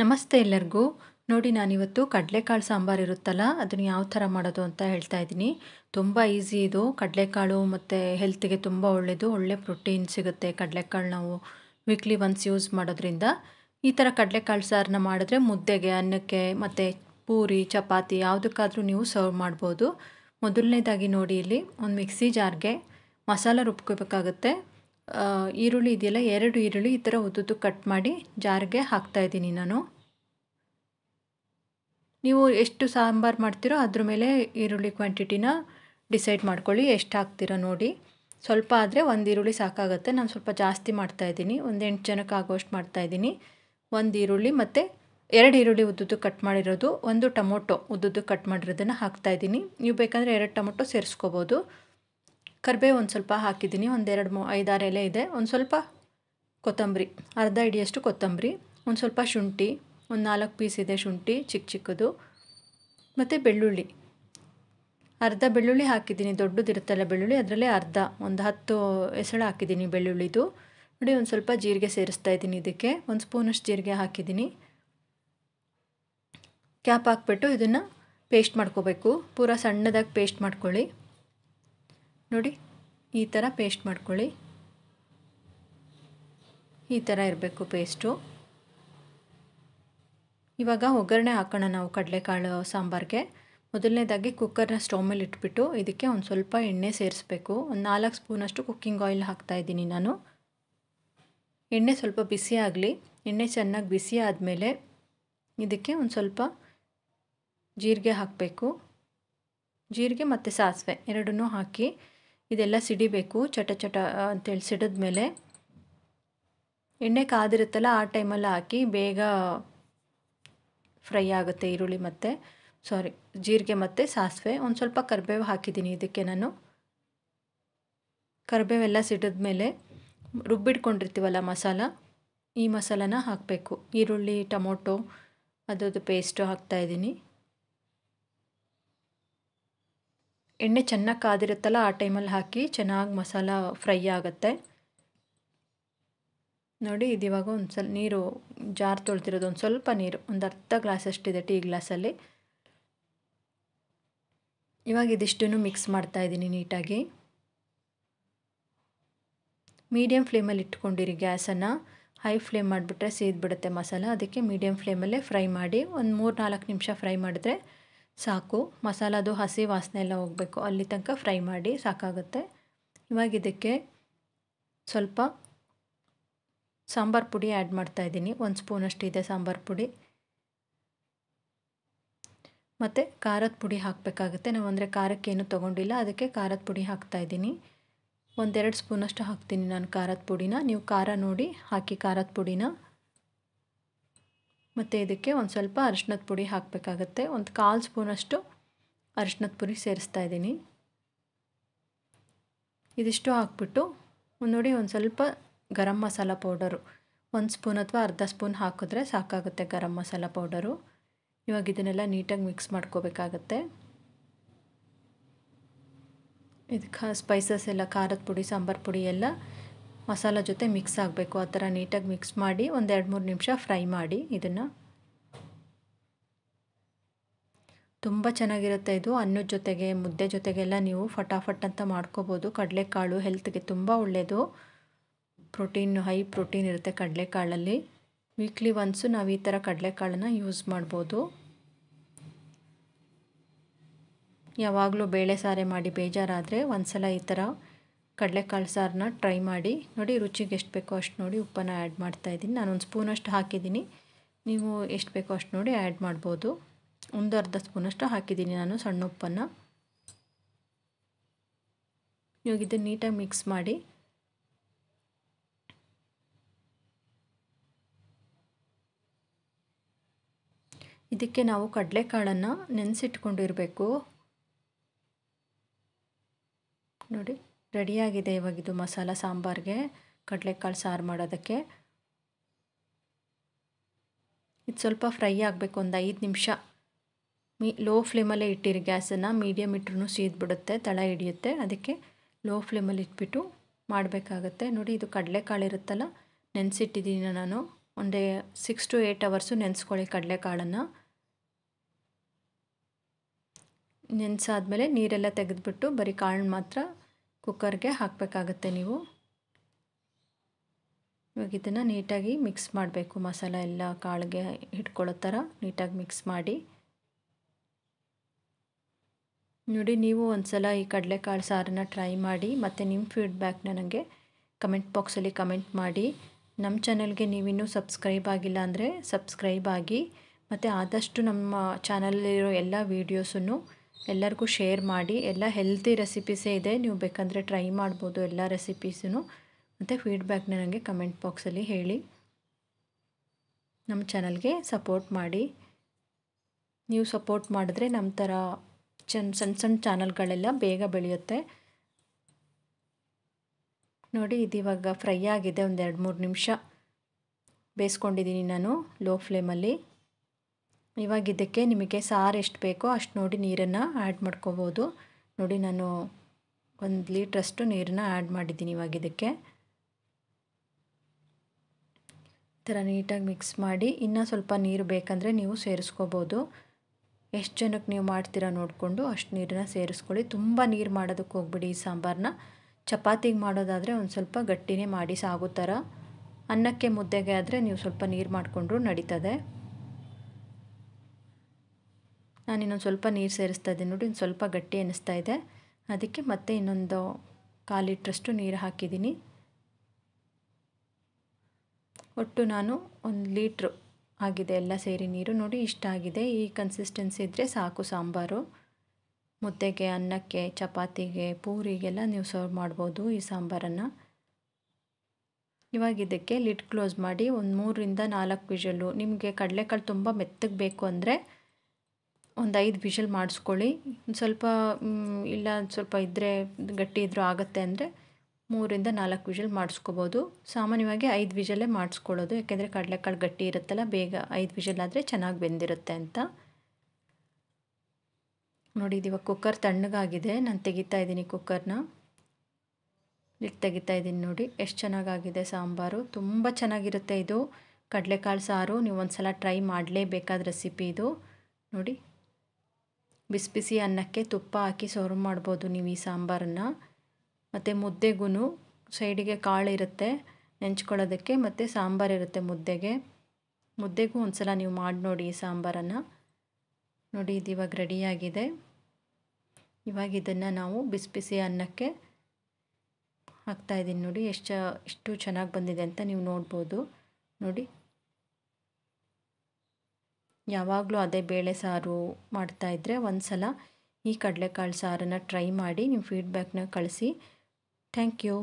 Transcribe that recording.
ನಮಸ್ತೆ ಎಲ್ಲರಿಗೂ ನೋಡಿ ನಾನಿವತ್ತು ಕಡಲೆಕಾಳು ಸಾಂಬಾರು ಇರುತ್ತಲ್ಲ ಅದನ್ನು ಯಾವ ಥರ ಮಾಡೋದು ಅಂತ ಹೇಳ್ತಾ ಇದ್ದೀನಿ ತುಂಬ ಈಸಿ ಇದು ಕಡಲೆಕಾಳು ಮತ್ತು ಹೆಲ್ತ್ಗೆ ತುಂಬ ಒಳ್ಳೆಯದು ಒಳ್ಳೆ ಪ್ರೋಟೀನ್ ಸಿಗುತ್ತೆ ಕಡಲೆಕಾಳು ನಾವು ವೀಕ್ಲಿ ಒನ್ಸ್ ಯೂಸ್ ಮಾಡೋದ್ರಿಂದ ಈ ಥರ ಕಡಲೆಕಾಳು ಸಾರನ್ನ ಮಾಡಿದ್ರೆ ಮುದ್ದೆಗೆ ಅನ್ನಕ್ಕೆ ಮತ್ತು ಪೂರಿ ಚಪಾತಿ ಯಾವುದಕ್ಕಾದರೂ ನೀವು ಸರ್ವ್ ಮಾಡ್ಬೋದು ಮೊದಲನೇದಾಗಿ ನೋಡಿ ಇಲ್ಲಿ ಒಂದು ಮಿಕ್ಸಿ ಜಾರ್ಗೆ ಮಸಾಲ ರುಬ್ಕೋಬೇಕಾಗುತ್ತೆ ಈರುಳ್ಳಿ ಇದೆಯಲ್ಲ ಎರಡು ಈರುಳ್ಳಿ ಈ ಥರ ಉದ್ದುದ್ದು ಕಟ್ ಮಾಡಿ ಜಾರಿಗೆ ಹಾಕ್ತಾಯಿದ್ದೀನಿ ನಾನು ನೀವು ಎಷ್ಟು ಸಾಂಬಾರು ಮಾಡ್ತೀರೋ ಅದ್ರ ಮೇಲೆ ಈರುಳ್ಳಿ ಕ್ವಾಂಟಿಟಿನ ಡಿಸೈಡ್ ಮಾಡ್ಕೊಳ್ಳಿ ಎಷ್ಟು ಹಾಕ್ತೀರೋ ನೋಡಿ ಸ್ವಲ್ಪ ಆದರೆ ಒಂದು ಈರುಳ್ಳಿ ಸಾಕಾಗುತ್ತೆ ನಾನು ಸ್ವಲ್ಪ ಜಾಸ್ತಿ ಮಾಡ್ತಾಯಿದ್ದೀನಿ ಒಂದು ಎಂಟು ಜನಕ್ಕೆ ಆಗೋಷ್ಟು ಮಾಡ್ತಾಯಿದ್ದೀನಿ ಒಂದು ಈರುಳ್ಳಿ ಮತ್ತು ಎರಡು ಈರುಳ್ಳಿ ಉದ್ದುದ್ದು ಕಟ್ ಮಾಡಿರೋದು ಒಂದು ಟೊಮೊಟೊ ಉದ್ದುದ್ದು ಕಟ್ ಮಾಡಿರೋದನ್ನು ಹಾಕ್ತಾಯಿದ್ದೀನಿ ನೀವು ಬೇಕಂದರೆ ಎರಡು ಟೊಮೊಟೊ ಸೇರಿಸ್ಕೋಬೋದು ಕರಿಬೇವು ಒಂದು ಸ್ವಲ್ಪ ಹಾಕಿದ್ದೀನಿ ಒಂದೆರಡು ಮೂ ಐದಾರು ಎಲೆ ಇದೆ ಒಂದು ಸ್ವಲ್ಪ ಕೊತ್ತಂಬರಿ ಅರ್ಧ ಹಿಡಿಯಷ್ಟು ಕೊತ್ತಂಬರಿ ಒಂದು ಸ್ವಲ್ಪ ಶುಂಠಿ ಒಂದು ನಾಲ್ಕು ಪೀಸ್ ಇದೆ ಶುಂಠಿ ಚಿಕ್ಕ ಚಿಕ್ಕದು ಮತ್ತು ಬೆಳ್ಳುಳ್ಳಿ ಅರ್ಧ ಬೆಳ್ಳುಳ್ಳಿ ಹಾಕಿದ್ದೀನಿ ದೊಡ್ಡದಿರುತ್ತಲ್ಲ ಬೆಳ್ಳುಳ್ಳಿ ಅದರಲ್ಲೇ ಅರ್ಧ ಒಂದು ಹತ್ತು ಹೆಸಳು ಹಾಕಿದ್ದೀನಿ ಬೆಳ್ಳುಳ್ಳಿದು ನೋಡಿ ಒಂದು ಸ್ವಲ್ಪ ಜೀರಿಗೆ ಸೇರಿಸ್ತಾ ಇದ್ದೀನಿ ಇದಕ್ಕೆ ಒಂದು ಸ್ಪೂನಷ್ಟು ಜೀರಿಗೆ ಹಾಕಿದ್ದೀನಿ ಕ್ಯಾಪ್ ಹಾಕ್ಬಿಟ್ಟು ಇದನ್ನು ಪೇಸ್ಟ್ ಮಾಡ್ಕೋಬೇಕು ಪೂರ ಸಣ್ಣದಾಗಿ ಪೇಸ್ಟ್ ಮಾಡ್ಕೊಳ್ಳಿ ನೋಡಿ ಈ ಥರ ಪೇಸ್ಟ್ ಮಾಡ್ಕೊಳ್ಳಿ ಈ ಥರ ಇರಬೇಕು ಪೇಸ್ಟು ಇವಾಗ ಒಗ್ಗರಣೆ ಹಾಕೋಣ ನಾವು ಕಡಲೆಕಾಳು ಸಾಂಬಾರಿಗೆ ಮೊದಲನೇದಾಗಿ ಕುಕ್ಕರ್ನ ಸ್ಟವ್ ಮೇಲೆ ಇಟ್ಬಿಟ್ಟು ಇದಕ್ಕೆ ಒಂದು ಸ್ವಲ್ಪ ಎಣ್ಣೆ ಸೇರಿಸ್ಬೇಕು ಒಂದು ನಾಲ್ಕು ಸ್ಪೂನಷ್ಟು ಕುಕ್ಕಿಂಗ್ ಆಯಿಲ್ ಹಾಕ್ತಾಯಿದ್ದೀನಿ ನಾನು ಎಣ್ಣೆ ಸ್ವಲ್ಪ ಬಿಸಿ ಆಗಲಿ ಎಣ್ಣೆ ಚೆನ್ನಾಗಿ ಬಿಸಿ ಆದಮೇಲೆ ಇದಕ್ಕೆ ಒಂದು ಸ್ವಲ್ಪ ಜೀರಿಗೆ ಹಾಕಬೇಕು ಜೀರಿಗೆ ಮತ್ತು ಸಾಸಿವೆ ಎರಡನ್ನೂ ಹಾಕಿ ಇದೆಲ್ಲ ಸಿಡಿಬೇಕು ಚಟ ಚಟ ಅಂತೇಳಿ ಸಿಡಿದ್ಮೇಲೆ ಎಣ್ಣೆ ಕಾದಿರುತ್ತಲ್ಲ ಆ ಟೈಮಲ್ಲಿ ಹಾಕಿ ಬೇಗ ಫ್ರೈ ಆಗುತ್ತೆ ಈರುಳ್ಳಿ ಮತ್ತು ಸಾರಿ ಜೀರಿಗೆ ಮತ್ತು ಸಾಸಿವೆ ಒಂದು ಸ್ವಲ್ಪ ಕರಿಬೇವು ಹಾಕಿದ್ದೀನಿ ಇದಕ್ಕೆ ನಾನು ಕರಿಬೇವೆಲ್ಲ ಸಿಡಿದ್ಮೇಲೆ ರುಬ್ಬಿಟ್ಕೊಂಡಿರ್ತೀವಲ್ಲ ಮಸಾಲ ಈ ಮಸಾಲನ ಹಾಕಬೇಕು ಈರುಳ್ಳಿ ಟೊಮೊಟೊ ಅದರದ್ದು ಪೇಸ್ಟು ಹಾಕ್ತಾಯಿದ್ದೀನಿ ಎಣ್ಣೆ ಚೆನ್ನಾಗಿ ಕಾದಿರುತ್ತಲ್ಲ ಆ ಟೈಮಲ್ಲಿ ಹಾಕಿ ಚೆನ್ನಾಗಿ ಮಸಾಲ ಫ್ರೈ ಆಗುತ್ತೆ ನೋಡಿ ಇದಿವಾಗ ಒಂದು ಸ್ವಲ್ಪ ನೀರು ಜಾರ್ ತೊಳ್ತಿರೋದು ಒಂದು ಸ್ವಲ್ಪ ನೀರು ಒಂದು ಅರ್ಧ ಗ್ಲಾಸ್ ಅಷ್ಟಿದೆ ಟೀ ಗ್ಲಾಸಲ್ಲಿ ಇವಾಗ ಇದಿಷ್ಟು ಮಿಕ್ಸ್ ಮಾಡ್ತಾ ಇದ್ದೀನಿ ನೀಟಾಗಿ ಮೀಡಿಯಮ್ ಫ್ಲೇಮಲ್ಲಿ ಇಟ್ಕೊಂಡಿರಿ ಗ್ಯಾಸನ್ನು ಹೈ ಫ್ಲೇಮ್ ಮಾಡಿಬಿಟ್ರೆ ಸೀದ್ಬಿಡುತ್ತೆ ಮಸಾಲ ಅದಕ್ಕೆ ಮೀಡಿಯಮ್ ಫ್ಲೇಮಲ್ಲೇ ಫ್ರೈ ಮಾಡಿ ಒಂದು ಮೂರು ನಾಲ್ಕು ನಿಮಿಷ ಫ್ರೈ ಮಾಡಿದ್ರೆ ಸಾಕು ಮಸಾಲದು ಹಸಿ ವಾಸನೆ ಎಲ್ಲ ಹೋಗಬೇಕು ಅಲ್ಲಿ ತನಕ ಫ್ರೈ ಮಾಡಿ ಸಾಕಾಗುತ್ತೆ ಇವಾಗ ಇದಕ್ಕೆ ಸ್ವಲ್ಪ ಸಾಂಬಾರು ಪುಡಿ ಆ್ಯಡ್ ಮಾಡ್ತಾಯಿದ್ದೀನಿ ಒಂದು ಸ್ಪೂನಷ್ಟು ಇದೆ ಸಾಂಬಾರು ಪುಡಿ ಮತ್ತು ಖಾರದ ಪುಡಿ ಹಾಕಬೇಕಾಗುತ್ತೆ ನಾವು ಅಂದರೆ ಖಾರಕ್ಕೇನು ತೊಗೊಂಡಿಲ್ಲ ಅದಕ್ಕೆ ಖಾರದ ಪುಡಿ ಹಾಕ್ತಾಯಿದ್ದೀನಿ ಒಂದೆರಡು ಸ್ಪೂನಷ್ಟು ಹಾಕ್ತೀನಿ ನಾನು ಖಾರದ ಪುಡಿನ ನೀವು ಖಾರ ನೋಡಿ ಹಾಕಿ ಖಾರದ ಪುಡಿನ ಮತ್ತು ಇದಕ್ಕೆ ಒಂದು ಸ್ವಲ್ಪ ಅರಿಶಿನದ ಪುಡಿ ಹಾಕಬೇಕಾಗತ್ತೆ ಒಂದು ಕಾಲು ಸ್ಪೂನಷ್ಟು ಅರಿಶಿನದ ಪುಡಿ ಸೇರಿಸ್ತಾ ಇದ್ದೀನಿ ಇದಿಷ್ಟು ಹಾಕ್ಬಿಟ್ಟು ನೋಡಿ ಒಂದು ಸ್ವಲ್ಪ ಗರಂ ಮಸಾಲ ಪೌಡರು ಒಂದು ಸ್ಪೂನ್ ಅಥವಾ ಅರ್ಧ ಸ್ಪೂನ್ ಹಾಕಿದ್ರೆ ಸಾಕಾಗುತ್ತೆ ಗರಂ ಮಸಾಲ ಪೌಡರು ಇವಾಗ ಇದನ್ನೆಲ್ಲ ನೀಟಾಗಿ ಮಿಕ್ಸ್ ಮಾಡ್ಕೋಬೇಕಾಗತ್ತೆ ಇದಕ್ಕೆ ಸ್ಪೈಸಸ್ ಎಲ್ಲ ಖಾರದ ಪುಡಿ ಸಾಂಬಾರು ಪುಡಿ ಎಲ್ಲ ಮಸಾಲ ಜೊತೆ ಮಿಕ್ಸ್ ಆಗಬೇಕು ಆ ಥರ ನೀಟಾಗಿ ಮಿಕ್ಸ್ ಮಾಡಿ ಒಂದು ಎರಡು ಮೂರು ನಿಮಿಷ ಫ್ರೈ ಮಾಡಿ ಇದನ್ನು ತುಂಬ ಚೆನ್ನಾಗಿರುತ್ತೆ ಇದು ಅನ್ನದ ಜೊತೆಗೆ ಮುದ್ದೆ ಜೊತೆಗೆಲ್ಲ ನೀವು ಫಟಾಫಟ್ ಅಂತ ಮಾಡ್ಕೋಬೋದು ಕಡಲೆಕಾಳು ಹೆಲ್ತ್ಗೆ ತುಂಬ ಒಳ್ಳೆಯದು ಪ್ರೋಟೀನ್ ಹೈ ಪ್ರೋಟೀನ್ ಇರುತ್ತೆ ಕಡಲೆಕಾಳಲ್ಲಿ ವೀಕ್ಲಿ ಒನ್ಸು ನಾವು ಈ ಥರ ಕಡಲೆಕಾಳನ್ನ ಯೂಸ್ ಮಾಡ್ಬೋದು ಯಾವಾಗಲೂ ಬೇಳೆ ಸಾರೆ ಮಾಡಿ ಬೇಜಾರಾದರೆ ಒಂದು ಸಲ ಈ ಥರ ಕಡಲೆಕಾಳು ಸಾರನ್ನ ಟ್ರೈ ಮಾಡಿ ನೋಡಿ ರುಚಿಗೆ ಎಷ್ಟು ಬೇಕೋ ಅಷ್ಟು ನೋಡಿ ಉಪ್ಪನ್ನು ಆ್ಯಡ್ ಮಾಡ್ತಾಯಿದ್ದೀನಿ ಸ್ಪೂನ್ ಸ್ಪೂನಷ್ಟು ಹಾಕಿದ್ದೀನಿ ನೀವು ಎಷ್ಟು ಬೇಕೋ ಅಷ್ಟು ನೋಡಿ ಆ್ಯಡ್ ಮಾಡ್ಬೋದು ಒಂದು ಅರ್ಧ ಸ್ಪೂನಷ್ಟು ಹಾಕಿದ್ದೀನಿ ನಾನು ಸಣ್ಣ ಉಪ್ಪನ್ನು ನೀವು ಇದನ್ನು ನೀಟಾಗಿ ಮಿಕ್ಸ್ ಮಾಡಿ ಇದಕ್ಕೆ ನಾವು ಕಡಲೆಕಾಳನ್ನು ನೆನೆಸಿಟ್ಕೊಂಡಿರಬೇಕು ನೋಡಿ ರೆಡಿಯಾಗಿದೆ ಇವಾಗಿದು ಮಸಾಲ ಸಾಂಬಾರಿಗೆ ಕಡಲೆಕಾಳು ಸಾರು ಮಾಡೋದಕ್ಕೆ ಇದು ಸ್ವಲ್ಪ ಫ್ರೈ ಆಗಬೇಕು ಒಂದು ಐದು ನಿಮಿಷ ಮೀ ಲೋ ಫ್ಲೇಮಲ್ಲೇ ಇಟ್ಟಿರಿ ಗ್ಯಾಸನ್ನು ಮೀಡಿಯಮ್ ಇಟ್ರೂ ಸೀದ್ಬಿಡುತ್ತೆ ತಳ ಹಿಡಿಯುತ್ತೆ ಅದಕ್ಕೆ ಲೋ ಫ್ಲೇಮಲ್ಲಿ ಇಟ್ಬಿಟ್ಟು ಮಾಡಬೇಕಾಗತ್ತೆ ನೋಡಿ ಇದು ಕಡಲೆಕಾಳು ಇರುತ್ತಲ್ಲ ನೆನೆಸಿಟ್ಟಿದ್ದೀನಿ ನಾನು ಒಂದೇ ಸಿಕ್ಸ್ ಟು ಏಯ್ಟ್ ಅವರ್ಸು ನೆನೆಸ್ಕೊಳ್ಳಿ ಕಡಲೆಕಾಳನ್ನು ನೆನೆಸಾದ್ಮೇಲೆ ನೀರೆಲ್ಲ ತೆಗೆದುಬಿಟ್ಟು ಬರೀ ಕಾಳು ಮಾತ್ರ ಕುಕ್ಕರ್ಗೆ ಹಾಕಬೇಕಾಗತ್ತೆ ನೀವು ಇವಾಗ ಇದನ್ನು ನೀಟಾಗಿ ಮಿಕ್ಸ್ ಮಾಡಬೇಕು ಮಸಾಲ ಎಲ್ಲ ಕಾಳಿಗೆ ಇಟ್ಕೊಳ್ಳೋ ಥರ ನೀಟಾಗಿ ಮಿಕ್ಸ್ ಮಾಡಿ ನೋಡಿ ನೀವು ಸಲ ಈ ಕಡಲೆಕಾಳು ಸಾರನ್ನ ಟ್ರೈ ಮಾಡಿ ಮತ್ತು ನಿಮ್ಮ ಫೀಡ್ಬ್ಯಾಕ್ನ ನನಗೆ ಕಮೆಂಟ್ ಬಾಕ್ಸಲ್ಲಿ ಕಮೆಂಟ್ ಮಾಡಿ ನಮ್ಮ ಚಾನಲ್ಗೆ ನೀವಿನ್ನೂ ಸಬ್ಸ್ಕ್ರೈಬ್ ಆಗಿಲ್ಲ ಅಂದರೆ ಸಬ್ಸ್ಕ್ರೈಬ್ ಆಗಿ ಮತ್ತು ಆದಷ್ಟು ನಮ್ಮ ಚಾನಲಲ್ಲಿರೋ ಎಲ್ಲ ವೀಡಿಯೋಸನ್ನು ಎಲ್ಲರಿಗೂ ಶೇರ್ ಮಾಡಿ ಎಲ್ಲ ಹೆಲ್ತಿ ರೆಸಿಪೀಸೇ ಇದೆ ನೀವು ಬೇಕಂದರೆ ಟ್ರೈ ಮಾಡ್ಬೋದು ಎಲ್ಲ ರೆಸಿಪೀಸೂ ಮತ್ತು ಫೀಡ್ಬ್ಯಾಕ್ನ ನನಗೆ ಕಮೆಂಟ್ ಬಾಕ್ಸಲ್ಲಿ ಹೇಳಿ ನಮ್ಮ ಚಾನಲ್ಗೆ ಸಪೋರ್ಟ್ ಮಾಡಿ ನೀವು ಸಪೋರ್ಟ್ ಮಾಡಿದ್ರೆ ನಮ್ಮ ಥರ ಚನ್ ಸಣ್ಣ ಸಣ್ಣ ಚಾನಲ್ಗಳೆಲ್ಲ ಬೇಗ ಬೆಳೆಯುತ್ತೆ ನೋಡಿ ಇದಿವಾಗ ಫ್ರೈ ಆಗಿದೆ ಒಂದು ಎರಡು ಮೂರು ನಿಮಿಷ ಬೇಯಿಸ್ಕೊಂಡಿದ್ದೀನಿ ನಾನು ಲೋ ಫ್ಲೇಮಲ್ಲಿ ಇವಾಗ ಇದಕ್ಕೆ ನಿಮಗೆ ಸಾರು ಎಷ್ಟು ಬೇಕೋ ಅಷ್ಟು ನೋಡಿ ನೀರನ್ನು ಆ್ಯಡ್ ಮಾಡ್ಕೋಬೋದು ನೋಡಿ ನಾನು ಒಂದು ಲೀಟ್ರಷ್ಟು ನೀರನ್ನು ಆ್ಯಡ್ ಮಾಡಿದ್ದೀನಿ ಇವಾಗ ಇದಕ್ಕೆ ಥರ ನೀಟಾಗಿ ಮಿಕ್ಸ್ ಮಾಡಿ ಇನ್ನೂ ಸ್ವಲ್ಪ ನೀರು ಬೇಕಂದರೆ ನೀವು ಸೇರಿಸ್ಕೋಬೋದು ಎಷ್ಟು ಜನಕ್ಕೆ ನೀವು ಮಾಡ್ತೀರಾ ನೋಡಿಕೊಂಡು ಅಷ್ಟು ನೀರನ್ನು ಸೇರಿಸ್ಕೊಳ್ಳಿ ತುಂಬ ನೀರು ಮಾಡೋದಕ್ಕೆ ಹೋಗ್ಬಿಡಿ ಈ ಸಾಂಬಾರನ್ನ ಚಪಾತಿಗೆ ಮಾಡೋದಾದರೆ ಒಂದು ಸ್ವಲ್ಪ ಗಟ್ಟಿನೇ ಮಾಡಿ ಸಾಗೋ ಥರ ಅನ್ನಕ್ಕೆ ಮುದ್ದೆಗೆ ಆದರೆ ನೀವು ಸ್ವಲ್ಪ ನೀರು ಮಾಡಿಕೊಂಡ್ರೂ ನಡೀತದೆ ನಾನು ಇನ್ನೊಂದು ಸ್ವಲ್ಪ ನೀರು ಸೇರಿಸ್ತಾ ಇದ್ದೀನಿ ನೋಡಿ ಇನ್ನು ಸ್ವಲ್ಪ ಗಟ್ಟಿ ಅನ್ನಿಸ್ತಾ ಇದೆ ಅದಕ್ಕೆ ಮತ್ತೆ ಇನ್ನೊಂದು ಕಾಲು ಲೀಟ್ರಷ್ಟು ನೀರು ಹಾಕಿದ್ದೀನಿ ಒಟ್ಟು ನಾನು ಒಂದು ಲೀಟ್ರು ಆಗಿದೆ ಎಲ್ಲ ಸೇರಿ ನೀರು ನೋಡಿ ಇಷ್ಟ ಆಗಿದೆ ಈ ಕನ್ಸಿಸ್ಟೆನ್ಸಿ ಇದ್ದರೆ ಸಾಕು ಸಾಂಬಾರು ಮುದ್ದೆಗೆ ಅನ್ನಕ್ಕೆ ಚಪಾತಿಗೆ ಪೂರಿಗೆಲ್ಲ ನೀವು ಸರ್ವ್ ಮಾಡ್ಬೋದು ಈ ಸಾಂಬಾರನ್ನು ಇವಾಗ ಇದಕ್ಕೆ ಲಿಡ್ ಕ್ಲೋಸ್ ಮಾಡಿ ಒಂದು ಮೂರರಿಂದ ನಾಲ್ಕು ವಿಷಲು ನಿಮಗೆ ಕಡಲೆಕಾಳು ತುಂಬ ಮೆತ್ತಗೆ ಬೇಕು ಅಂದರೆ ಒಂದು ಐದು ವಿಷಲ್ ಮಾಡಿಸ್ಕೊಳ್ಳಿ ಸ್ವಲ್ಪ ಇಲ್ಲ ಸ್ವಲ್ಪ ಇದ್ದರೆ ಗಟ್ಟಿ ಇದ್ದರೂ ಆಗುತ್ತೆ ಅಂದರೆ ಮೂರಿಂದ ನಾಲ್ಕು ವಿಷಲ್ ಮಾಡಿಸ್ಕೋಬೋದು ಸಾಮಾನ್ಯವಾಗಿ ಐದು ವಿಷಲ್ಲೇ ಮಾಡಿಸ್ಕೊಳ್ಳೋದು ಯಾಕೆಂದರೆ ಕಡಲೆಕಾಳು ಗಟ್ಟಿ ಇರುತ್ತಲ್ಲ ಬೇಗ ಐದು ವಿಷಲ್ ಆದರೆ ಚೆನ್ನಾಗಿ ಬೆಂದಿರುತ್ತೆ ಅಂತ ನೋಡಿ ಇವಾಗ ಕುಕ್ಕರ್ ತಣ್ಣಗಾಗಿದೆ ನಾನು ತೆಗಿತಾ ಇದ್ದೀನಿ ಕುಕ್ಕರ್ನ ಇಟ್ಟು ತೆಗಿತಾ ಇದ್ದೀನಿ ನೋಡಿ ಎಷ್ಟು ಚೆನ್ನಾಗಾಗಿದೆ ಸಾಂಬಾರು ತುಂಬ ಚೆನ್ನಾಗಿರುತ್ತೆ ಇದು ಕಡಲೆಕಾಳು ಸಾರು ನೀವು ಒಂದು ಸಲ ಟ್ರೈ ಮಾಡಲೇಬೇಕಾದ ರೆಸಿಪಿ ಇದು ನೋಡಿ ಬಿಸಿ ಬಿಸಿ ಅನ್ನಕ್ಕೆ ತುಪ್ಪ ಹಾಕಿ ಸರ್ವ್ ಮಾಡ್ಬೋದು ನೀವು ಈ ಸಾಂಬಾರನ್ನು ಮತ್ತು ಮುದ್ದೆಗೂ ಸೈಡಿಗೆ ಕಾಳು ಇರುತ್ತೆ ನೆಂಚ್ಕೊಳ್ಳೋದಕ್ಕೆ ಮತ್ತು ಸಾಂಬಾರು ಇರುತ್ತೆ ಮುದ್ದೆಗೆ ಮುದ್ದೆಗೂ ಒಂದು ಸಲ ನೀವು ಮಾಡಿ ನೋಡಿ ಈ ಸಾಂಬಾರನ್ನು ನೋಡಿ ಇದು ಇವಾಗ ರೆಡಿಯಾಗಿದೆ ಇವಾಗ ಇದನ್ನು ನಾವು ಬಿಸಿ ಬಿಸಿ ಅನ್ನಕ್ಕೆ ಹಾಕ್ತಾಯಿದ್ದೀನಿ ನೋಡಿ ಎಷ್ಟು ಎಷ್ಟು ಚೆನ್ನಾಗಿ ಬಂದಿದೆ ಅಂತ ನೀವು ನೋಡ್ಬೋದು ನೋಡಿ ಯಾವಾಗಲೂ ಅದೇ ಬೇಳೆ ಸಾರು ಮಾಡ್ತಾಯಿದ್ರೆ ಒಂದು ಸಲ ಈ ಕಡಲೆಕಾಳು ಸಾರನ್ನು ಟ್ರೈ ಮಾಡಿ ನಿಮ್ಮ ಫೀಡ್ಬ್ಯಾಕ್ನ ಕಳಿಸಿ ಥ್ಯಾಂಕ್ ಯು